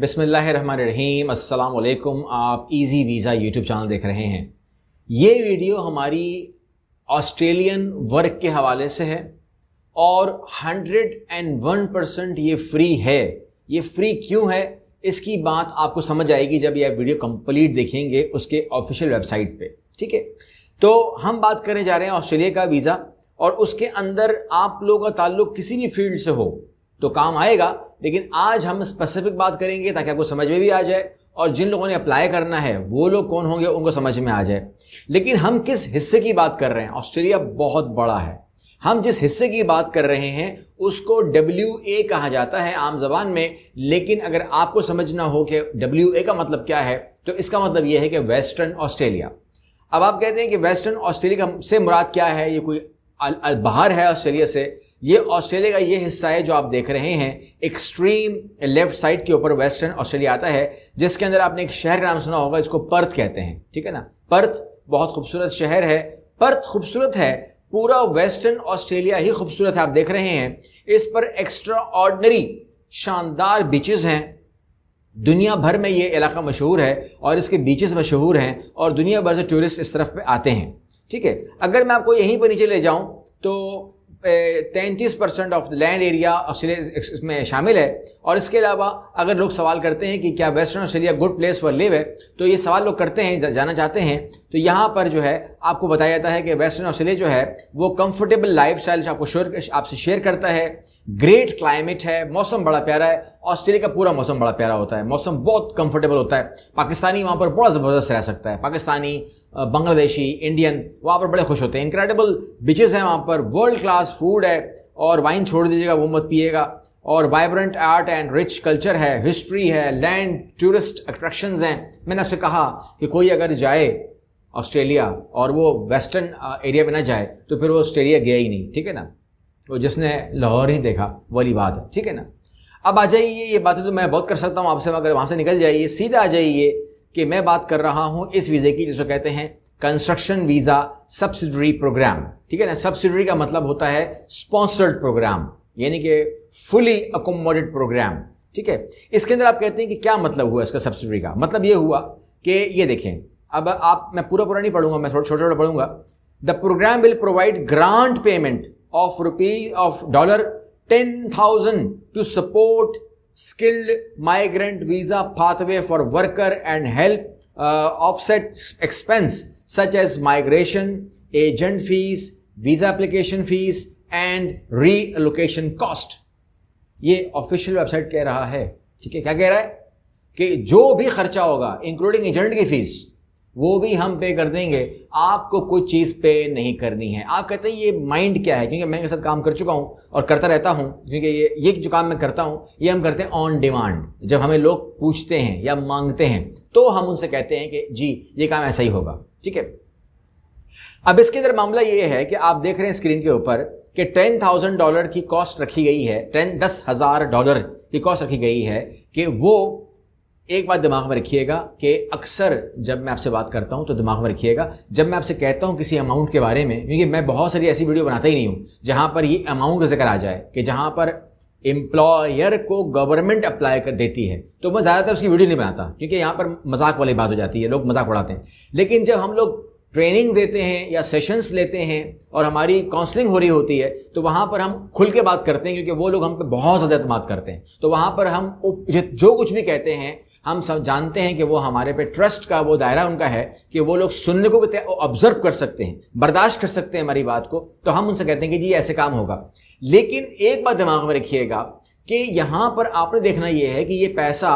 बिसमीम अल्लाम आप इजी वीज़ा यूट्यूब चैनल देख रहे हैं ये वीडियो हमारी ऑस्ट्रेलियन वर्क के हवाले से है और 101 परसेंट ये फ्री है ये फ्री क्यों है इसकी बात आपको समझ आएगी जब ये वीडियो कंप्लीट देखेंगे उसके ऑफिशियल वेबसाइट पे ठीक है तो हम बात करने जा रहे हैं ऑस्ट्रेलिया का वीज़ा और उसके अंदर आप लोगों का ताल्लुक किसी भी फील्ड से हो तो काम आएगा लेकिन आज हम स्पेसिफिक बात करेंगे ताकि आपको समझ में भी आ जाए और जिन लोगों ने अप्लाई करना है वो लोग कौन होंगे उनको समझ में आ जाए लेकिन हम किस हिस्से की बात कर रहे हैं ऑस्ट्रेलिया बहुत बड़ा है हम जिस हिस्से की बात कर रहे हैं उसको डब्ल्यू ए कहा जाता है आम जबान में लेकिन अगर आपको समझना हो कि डब्ल्यू ए का मतलब क्या है तो इसका मतलब यह है कि वेस्टर्न ऑस्ट्रेलिया अब आप कहते हैं कि वेस्टर्न ऑस्ट्रेलिया से मुराद क्या है ये कोई बाहर है ऑस्ट्रेलिया से ये ऑस्ट्रेलिया का ये हिस्सा है जो आप देख रहे हैं एक्सट्रीम लेफ्ट साइड के ऊपर वेस्टर्न ऑस्ट्रेलिया आता है जिसके अंदर आपने एक शहर नाम सुना होगा इसको पर्थ कहते हैं ठीक है ना पर्थ बहुत खूबसूरत शहर है पर्थ खूबसूरत है पूरा वेस्टर्न ऑस्ट्रेलिया ही खूबसूरत है आप देख रहे हैं इस पर एक्स्ट्रा ऑर्डनरी शानदार बीचेस हैं दुनिया भर में ये इलाका मशहूर है और इसके बीचेस मशहूर हैं और दुनिया भर से टूरिस्ट इस तरफ पे आते हैं ठीक है अगर मैं आपको यहीं पर नीचे ले जाऊं तो तैंतीस percent of land area Australia इसमें शामिल है और इसके अलावा अगर लोग सवाल करते हैं कि क्या western Australia good place for live है तो ये सवाल लोग करते हैं जाना चाहते हैं तो यहाँ पर जो है आपको बताया जाता है कि वेस्टर्न ऑस्ट्रेलिया जो है वो कंफर्टेबल लाइफ स्टाइल आपको आपसे शेयर करता है ग्रेट क्लाइमेट है मौसम बड़ा प्यारा है ऑस्ट्रेलिया का पूरा मौसम बड़ा प्यारा होता है मौसम बहुत कंफर्टेबल होता है पाकिस्तानी वहाँ पर बड़ा ज़बरदस्त रह सकता है पाकिस्तानी बांग्लादेशी इंडियन वहाँ पर बड़े खुश होते हैं इनक्रेडिबल बिचेस हैं वहाँ पर वर्ल्ड क्लास फूड है और वाइन छोड़ दीजिएगा वो मत पिएगा और vibrant art and rich culture है हिस्ट्री है लैंड टूरिस्ट अट्रैक्शन हैं मैंने आपसे कहा कि कोई अगर जाए ऑस्ट्रेलिया और वो वेस्टर्न एरिया में ना जाए तो फिर वो ऑस्ट्रेलिया गया ही नहीं ठीक है ना तो जिसने लाहौर ही देखा वाली बात है ठीक है ना अब आ जाइए ये बातें तो मैं बहुत कर सकता हूँ आपसे अगर वहाँ से निकल जाइए सीधा आ जाइए कि मैं बात कर रहा हूं इस वीज़े की जिसको कहते हैं कंस्ट्रक्शन वीज़ा सब्सिडरी प्रोग्राम ठीक है ना सब्सिडरी का मतलब होता है स्पॉन्सर्ड प्रोग्राम यानी कि फुली अकोमोडेड प्रोग्राम ठीक है इसके अंदर आप कहते हैं कि क्या मतलब हुआ इसका सब्सिडरी का मतलब यह हुआ कि ये देखें अब आप मैं पूरा पूरा नहीं पढ़ूंगा मैं थोड़ा छोटा छोटा पढ़ूंगा the program will provide grant payment of rupees of dollar ten thousand to support skilled migrant visa pathway for worker and help uh, offset expense such as migration, agent fees, visa application fees and reallocation cost. ये official website कह रहा है ठीक है क्या कह रहा है कि जो भी खर्चा होगा इंक्लूडिंग एजेंट की फीस वो भी हम पे कर देंगे आपको कोई चीज़ पे नहीं करनी है आप कहते हैं ये माइंड क्या है क्योंकि मैं इनके साथ काम कर चुका हूँ और करता रहता हूँ क्योंकि ये ये जो काम मैं करता हूँ ये हम करते हैं ऑन डिमांड जब हमें लोग पूछते हैं या मांगते हैं तो हम उनसे कहते हैं कि जी ये काम ऐसा ही होगा ठीक है अब इसके अंदर मामला ये है कि आप देख रहे हैं स्क्रीन के ऊपर कि टेन थाउजेंड डॉलर की कॉस्ट रखी गई है टेन दस हज़ार डॉलर की कॉस्ट रखी गई है कि वो एक बात दिमाग में रखिएगा कि अक्सर जब मैं आपसे बात करता हूं तो दिमाग में रखिएगा जब मैं आपसे कहता हूं किसी अमाउंट के बारे में क्योंकि मैं बहुत सारी ऐसी वीडियो बनाता ही नहीं हूं जहां पर ये अमाउंट का जिक्र आ जाए कि जहां पर एम्प्लॉयर को गवर्नमेंट अप्लाई कर देती है तो मैं ज़्यादातर उसकी वीडियो नहीं बनाता क्योंकि यहाँ पर मजाक वाली बात हो जाती है लोग मजाक उड़ाते हैं लेकिन जब हम लोग ट्रेनिंग देते हैं या सेशंस लेते हैं और हमारी काउंसलिंग हो रही होती है तो वहाँ पर हम खुल के बात करते हैं क्योंकि वो लोग हम पे बहुत ज़्यादा अतमाद करते हैं तो वहाँ पर हम जो कुछ भी कहते हैं हम सब जानते हैं कि वो हमारे पे ट्रस्ट का वो दायरा उनका है कि वो लोग सुनने को भी ऑब्जर्व कर सकते हैं बर्दाश्त कर सकते हैं हमारी बात को तो हम उनसे कहते हैं कि जी ऐसे काम होगा लेकिन एक बात दिमाग में रखिएगा कि यहां पर आपने देखना यह है कि ये पैसा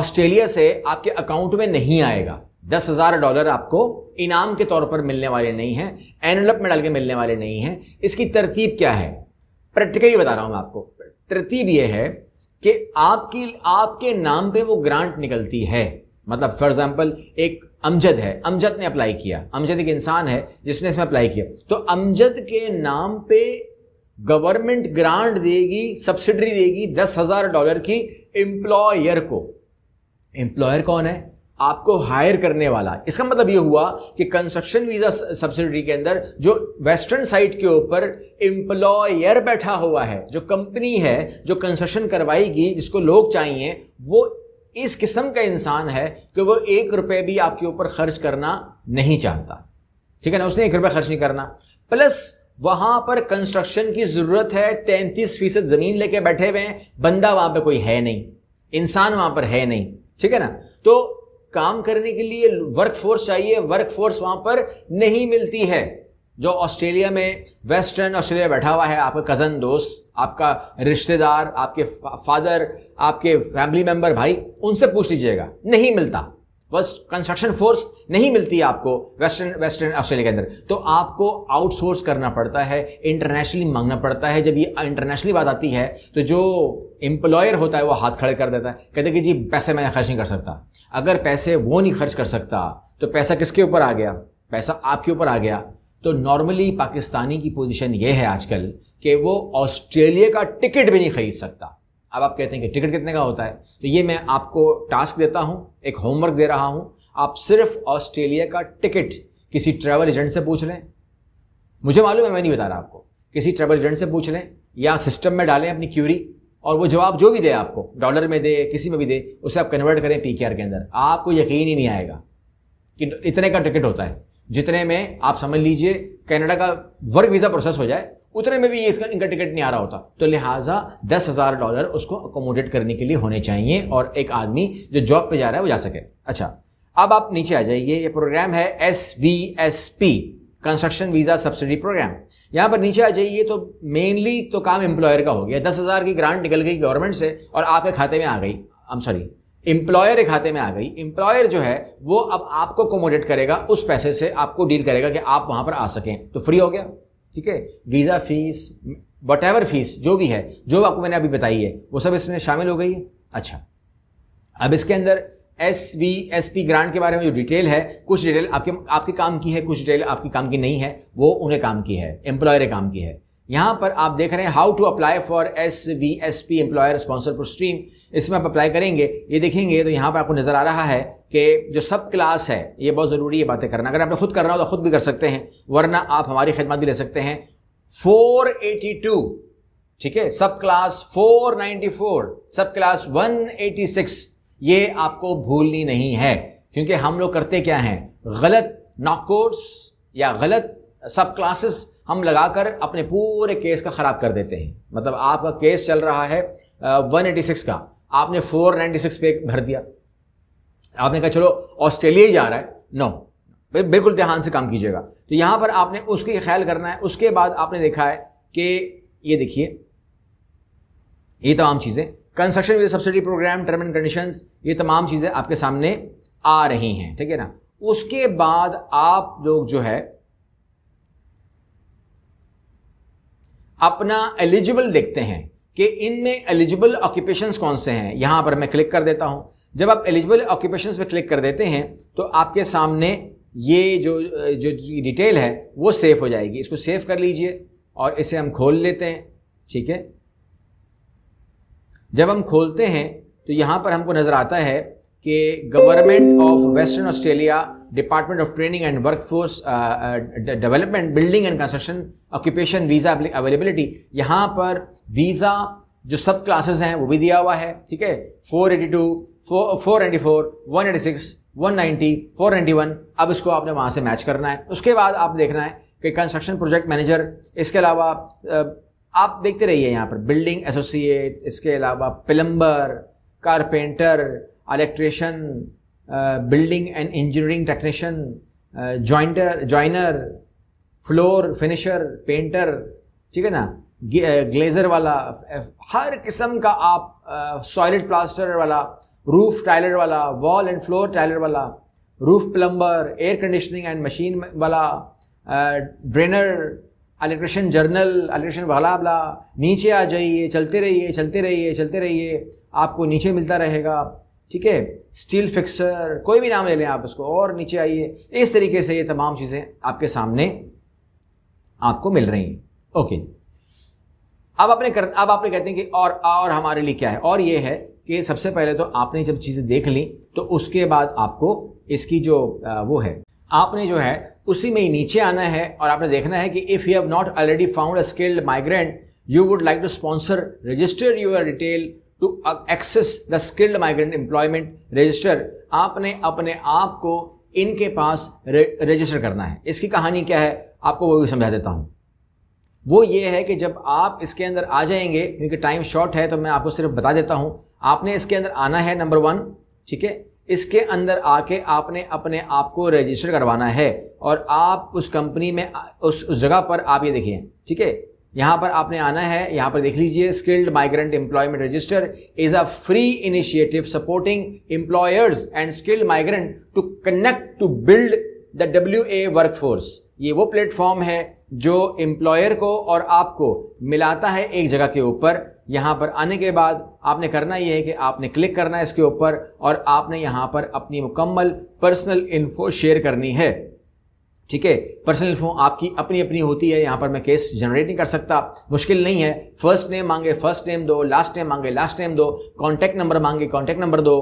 ऑस्ट्रेलिया से आपके अकाउंट में नहीं आएगा दस हजार डॉलर आपको इनाम के तौर पर मिलने वाले नहीं हैं एनवलप में डाल के मिलने वाले नहीं हैं इसकी तरतीब क्या है प्रैक्टिकली बता रहा हूं मैं आपको तरतीब यह है कि आपकी आपके नाम पे वो ग्रांट निकलती है मतलब फॉर एग्जाम्पल एक अमजद है अमजद ने अप्लाई किया अमजद एक इंसान है जिसने इसमें अप्लाई किया तो अमजद के नाम पे गवर्नमेंट ग्रांट देगी सब्सिडरी देगी दस हज़ार डॉलर की एम्प्लॉयर को एम्प्लॉयर कौन है आपको हायर करने वाला इसका मतलब ये हुआ कि कंस्ट्रक्शन वीज़ा सब्सिडरी के अंदर जो वेस्टर्न साइट के ऊपर एम्प्लॉयर बैठा हुआ है जो कंपनी है जो कंस्ट्रक्शन करवाएगी जिसको लोग चाहिए वो इस किस्म का इंसान है कि वो एक रुपए भी आपके ऊपर खर्च करना नहीं चाहता ठीक है ना उसने एक रुपये खर्च नहीं करना प्लस वहां पर कंस्ट्रक्शन की जरूरत है तैंतीस फीसद जमीन लेके बैठे हुए हैं बंदा वहां पे कोई है नहीं इंसान वहां पर है नहीं ठीक है ना तो काम करने के लिए वर्क फोर्स चाहिए वर्क फोर्स वहां पर नहीं मिलती है जो ऑस्ट्रेलिया में वेस्टर्न ऑस्ट्रेलिया बैठा हुआ है आपका कज़न दोस्त आपका रिश्तेदार आपके फादर आपके फैमिली मेंबर भाई उनसे पूछ लीजिएगा नहीं मिलता बस कंस्ट्रक्शन फोर्स नहीं मिलती आपको वेस्टर्न वेस्टर्न ऑस्ट्रेलिया के अंदर तो आपको आउटसोर्स करना पड़ता है इंटरनेशनली मांगना पड़ता है जब ये इंटरनेशनली बात आती है तो जो एम्प्लॉयर होता है वो हाथ खड़े कर देता है कहते कि जी पैसे मैं खर्च नहीं कर सकता अगर पैसे वो नहीं खर्च कर सकता तो पैसा किसके ऊपर आ गया पैसा आपके ऊपर आ गया तो नॉर्मली पाकिस्तानी की पोजीशन ये है आजकल कि वो ऑस्ट्रेलिया का टिकट भी नहीं खरीद सकता अब आप कहते हैं कि टिकट कितने का होता है तो ये मैं आपको टास्क देता हूँ एक होमवर्क दे रहा हूँ आप सिर्फ ऑस्ट्रेलिया का टिकट किसी ट्रैवल एजेंट से पूछ लें मुझे मालूम है मैं नहीं बता रहा आपको किसी ट्रैवल एजेंट से पूछ लें या सिस्टम में डालें अपनी क्यूरी और वो जवाब जो भी दे आपको डॉलर में दे किसी में भी दे उसे आप कन्वर्ट करें पी के अंदर आपको यकीन ही नहीं आएगा कि इतने का टिकट होता है जितने में आप समझ लीजिए कनाडा का वर्क वीज़ा प्रोसेस हो जाए उतने में भी ये इसका इनका टिकट नहीं आ रहा होता तो लिहाजा दस हज़ार डॉलर उसको अकोमोडेट करने के लिए होने चाहिए और एक आदमी जो जॉब पे जा रहा है वो जा सके अच्छा अब आप नीचे आ जाइए ये प्रोग्राम है S V S P construction visa subsidy program यहाँ पर नीचे आ जाइए तो मेनली तो काम एम्प्लॉयर का हो गया दस हज़ार की ग्रांट निकल गई गवर्नमेंट से और आपके खाते में आ गई आई एम सॉरी एम्प्लॉयर के खाते में आ गई एम्प्लॉयर जो है वो अब आपको कोमोडेट करेगा उस पैसे से आपको डील करेगा कि आप वहां पर आ सकें तो फ्री हो गया ठीक है visa fees whatever fees जो भी है जो आपको मैंने अभी बताई है वो सब इसमें शामिल हो गई है अच्छा अब इसके अंदर S V S P grant के बारे में जो डिटेल है कुछ डिटेल आपके आपके काम की है कुछ डिटेल आपके काम की नहीं है वो उन्हें काम की है एम्प्लॉयर काम की है यहां पर आप देख रहे हैं how to apply for S V S P employer sponsor पर स्ट्रीम इसमें आप अप्लाई करेंगे ये देखेंगे तो यहां पर आपको नज़र आ रहा है कि जो सब क्लास है ये बहुत ज़रूरी है बातें करना अगर आपने खुद करना हो तो खुद भी कर सकते हैं वरना आप हमारी खिदमत भी ले सकते हैं 482 ठीक है सब क्लास 494 सब क्लास 186 ये आपको भूलनी नहीं है क्योंकि हम लोग करते क्या हैं गलत नॉकआउट्स या गलत सब क्लासेस हम लगाकर अपने पूरे केस का ख़राब कर देते हैं मतलब आपका केस चल रहा है वन का आपने फोर पे भर दिया आपने कहा चलो ऑस्ट्रेलिया ही जा रहा है नो बिल्कुल ध्यान से काम कीजिएगा तो यहाँ पर आपने उसके ख्याल करना है उसके बाद आपने देखा है कि ये देखिए ये तमाम चीज़ें construction with subsidy program term and condition ये तमाम चीज़ें आपके सामने आ रही हैं ठीक है ना उसके बाद आप लोग जो है अपना एलिजिबल देखते हैं कि इनमें एलिजिबल ऑक्यूपेशन कौन से हैं यहाँ पर मैं क्लिक कर देता हूँ जब आप एलिजिबल ऑक्यूपेशन पर क्लिक कर देते हैं तो आपके सामने ये जो जो डिटेल है वो सेफ हो जाएगी इसको सेव कर लीजिए और इसे हम खोल लेते हैं ठीक है जब हम खोलते हैं तो यहाँ पर हमको नज़र आता है कि government of western Australia department of training and workforce development building and construction occupation visa availability यहाँ पर वीज़ा जो सब क्लासेस हैं वो भी दिया हुआ है ठीक है four eighty two four eighty four one eighty six one ninety four ninety one अब इसको आपने वहाँ से मैच करना है उसके बाद आप देखना है कि कंस्ट्रक्शन प्रोजेक्ट मैनेजर इसके अलावा आप देखते रहिए यहाँ पर बिल्डिंग एसोसिएट इसके अलावा plumber carpenter electrician building and engineering technician jointer joiner floor finisher painter ठीक है ना ग्लेजर uh, वाला हर किस्म का आप सॉलिड uh, प्लास्टर वाला रूफ टाइलर वाला वॉल एंड फ्लोर टाइलर वाला roof plumber air conditioning and machine वाला ड्रेनर इलेक्ट्रिशियन जर्नल इलेक्ट्रिशियन वाला वाला नीचे आ जाइए चलते रहिए चलते रहिए चलते रहिए आपको नीचे मिलता रहेगा ठीक है स्टील फिक्सर कोई भी नाम ले लें आप उसको और नीचे आइए इस तरीके से ये तमाम चीज़ें आपके सामने आपको मिल रही हैं ओके अब अपने कर अब आपने कहते हैं कि और और हमारे लिए क्या है और ये है कि सबसे पहले तो आपने जब चीज़ें देख ली तो उसके बाद आपको इसकी जो वो है आपने जो है उसी में ही नीचे आना है और आपने देखना है कि if you have not already found a skilled migrant you would like to sponsor register your retail to access the skilled migrant employment register आपने अपने आप को इनके पास रजिस्टर करना है इसकी कहानी क्या है आपको वो भी समझा देता हूं वो ये है कि जब आप इसके अंदर आ जाएंगे क्योंकि टाइम शॉर्ट है तो मैं आपको सिर्फ बता देता हूं आपने इसके अंदर आना है नंबर वन ठीक है इसके अंदर आके आपने अपने आप को रजिस्टर करवाना है और आप उस कंपनी में उस, उस जगह पर आप ये देखिए ठीक है यहाँ पर आपने आना है यहाँ पर देख लीजिए skilled migrant employment register is a free initiative supporting employers and skilled migrant to connect to build the W A work force ये वो प्लेटफॉर्म है जो एम्प्लॉयर को और आपको मिलाता है एक जगह के ऊपर यहाँ पर आने के बाद आपने करना ये है कि आपने क्लिक करना है इसके ऊपर और आपने यहाँ पर अपनी मुकम्मल पर्सनल इन्फो शेयर करनी है ठीक है पर्सनल फोन आपकी अपनी अपनी होती है यहाँ पर मैं केस जनरेट नहीं कर सकता मुश्किल नहीं है फर्स्ट नेम मांगे फर्स्ट नेम दो लास्ट नेम मांगे लास्ट नेम दो कॉन्टैक्ट नंबर मांगे कॉन्टैक्ट नंबर दो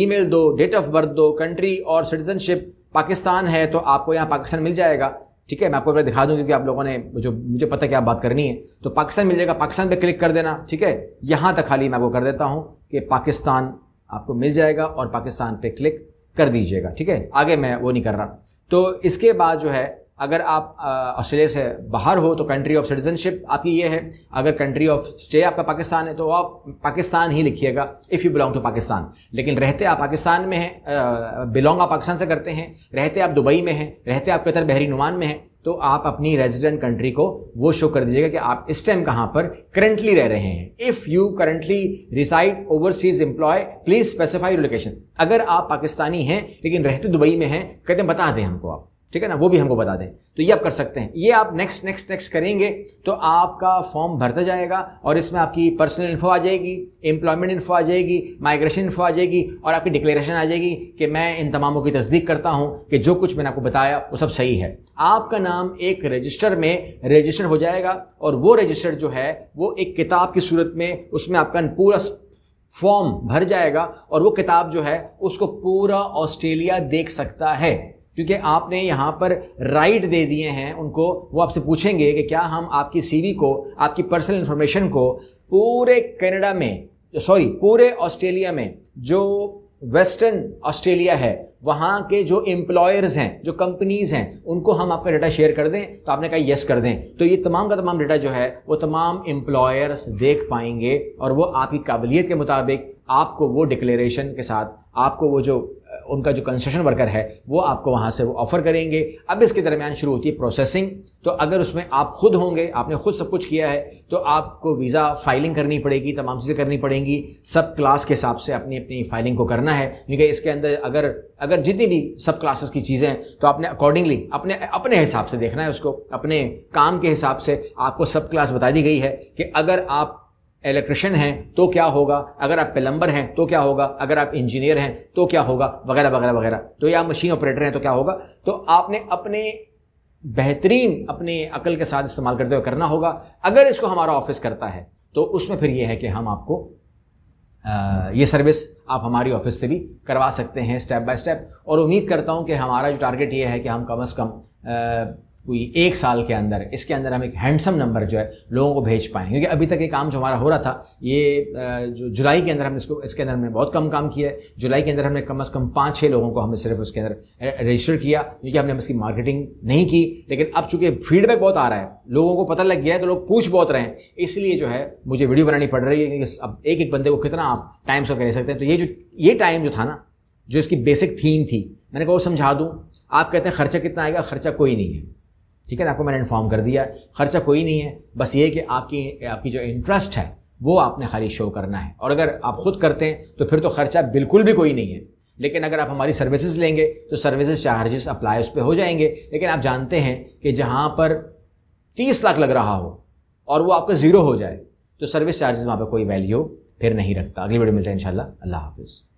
ईमेल दो डेट ऑफ बर्थ दो कंट्री और सिटीजनशिप पाकिस्तान है तो आपको यहाँ पाकिस्तान मिल जाएगा ठीक है मैं आपको पहले दिखा दूँ क्योंकि आप लोगों ने जो मुझे पता है कि आप बात करनी है तो पाकिस्तान मिल जाएगा पाकिस्तान पे क्लिक कर देना ठीक है यहाँ तक खाली मैं आपको कर देता हूँ कि पाकिस्तान आपको मिल जाएगा और पाकिस्तान पे क्लिक कर दीजिएगा ठीक है आगे मैं वो नहीं कर रहा तो इसके बाद जो है अगर आप ऑस्ट्रेलिया से बाहर हो तो कंट्री ऑफ सिटीजनशिप आपकी ये है अगर कंट्री ऑफ स्टे आपका पाकिस्तान है तो आप पाकिस्तान ही लिखिएगा if you belong to Pakistan लेकिन रहते आप पाकिस्तान में हैं बिलोंग आप पाकिस्तान से करते हैं रहते आप दुबई में हैं रहते आप कतर बहरीन नुमान में हैं तो आप अपनी रेजिडेंट कंट्री को वो शो कर दीजिएगा कि आप इस टाइम कहाँ पर करंटली रह रहे हैं if you currently reside overseas employ please specify location अगर आप पाकिस्तानी हैं लेकिन रहते दुबई में हैं कहते हैं बता दें हमको आप ठीक है ना वो भी हमको बता दें तो ये आप कर सकते हैं ये आप नेक्स्ट नेक्स्ट नेक्स्ट करेंगे तो आपका फॉर्म भरता जाएगा और इसमें आपकी पर्सनल इन्फो आ जाएगी एम्प्लॉयमेंट इन्फो आ जाएगी माइग्रेशन इन्फो आ जाएगी और आपकी डिक्लेरेशन आ जाएगी कि मैं इन तमामों की तस्दीक करता हूँ कि जो कुछ मैंने आपको बताया वो सब सही है आपका नाम एक रजिस्टर में रजिस्टर हो जाएगा और वो रजिस्टर जो है वो एक किताब की सूरत में उसमें आपका पूरा फॉर्म भर जाएगा और वो किताब जो है उसको पूरा ऑस्ट्रेलिया देख सकता है क्योंकि आपने यहाँ पर राइट दे दिए हैं उनको वो आपसे पूछेंगे कि क्या हम आपकी सीवी को आपकी पर्सनल इन्फॉर्मेशन को पूरे कनाडा में सॉरी पूरे ऑस्ट्रेलिया में जो वेस्टर्न ऑस्ट्रेलिया है वहाँ के जो एम्प्लॉयर्स हैं जो कंपनीज़ हैं उनको हम आपका डाटा शेयर कर दें तो आपने कहा यस कर दें तो ये तमाम का तमाम डाटा जो है वो तमाम एम्प्लॉयर्स देख पाएंगे और वो आपकी काबिलियत के मुताबिक आपको वो डिक्लेरेशन के साथ आपको वो जो उनका जो कंस्ट्रक्शन वर्कर है वो आपको वहाँ से वो ऑफ़र करेंगे अब इसके दरमियान शुरू होती है प्रोसेसिंग तो अगर उसमें आप खुद होंगे आपने खुद सब कुछ किया है तो आपको वीज़ा फाइलिंग करनी पड़ेगी तमाम चीज़ें करनी पड़ेंगी सब क्लास के हिसाब से अपनी अपनी फाइलिंग को करना है क्योंकि इसके अंदर अगर अगर जितनी भी सब क्लासेस की चीज़ें हैं तो आपने अकॉर्डिंगली अपने अपने हिसाब से देखना है उसको अपने काम के हिसाब से आपको सब क्लास बता दी गई है कि अगर आप इलेक्ट्रिशियन हैं तो क्या होगा अगर आप प्लम्बर हैं तो क्या होगा अगर आप इंजीनियर हैं तो क्या होगा वगैरह वगैरह वगैरह तो या मशीन ऑपरेटर हैं तो क्या होगा तो आपने अपने बेहतरीन अपने अकल के साथ इस्तेमाल करते हुए करना होगा अगर इसको हमारा ऑफिस करता है तो उसमें फिर यह है कि हम आपको आ, ये सर्विस आप हमारी ऑफिस से भी करवा सकते हैं स्टेप बाय स्टेप और उम्मीद करता हूँ कि हमारा जो टारगेट ये है कि हम कम अज़ कम आ, कोई एक साल के अंदर इसके अंदर हम एक हैंडसम नंबर जो है लोगों को भेज पाएँ क्योंकि अभी तक ये काम जो हमारा हो रहा था ये जो जुलाई के अंदर हम इसको इसके अंदर हमने बहुत कम काम किया है जुलाई के अंदर हमने कम अज़ कम पाँच छः लोगों को हमने सिर्फ उसके अंदर रजिस्टर किया क्योंकि हमने इसकी मार्केटिंग नहीं की लेकिन अब चूंकि फीडबैक बहुत आ रहा है लोगों को पता लग गया है तो लोग पूछ बहुत रहे हैं इसलिए जो है मुझे वीडियो बनानी पड़ रही है क्योंकि अब एक एक बंदे को कितना आप टाइम से कर सकते हैं तो ये जो ये टाइम जो था ना जो इसकी बेसिक थीम थी मैंने कहा समझा दूँ आप कहते हैं खर्चा कितना आएगा खर्चा कोई नहीं है ठीक है ना आपको मैंने इन्फॉर्म कर दिया खर्चा कोई नहीं है बस ये कि आपकी आपकी जो इंटरेस्ट है वो आपने खाली शो करना है और अगर आप खुद करते हैं तो फिर तो खर्चा बिल्कुल भी कोई नहीं है लेकिन अगर आप हमारी सर्विसेज लेंगे तो सर्विसेज चार्जेस अप्लाई उस पर हो जाएंगे लेकिन आप जानते हैं कि जहाँ पर तीस लाख लग रहा हो और वो आपका ज़ीरो हो जाए तो सर्विस चार्जेस वहाँ पर कोई वैल्यू फिर नहीं रखता अगली वीडियो मिलते हैं इंशाल्लाह अल्लाह हाफिज़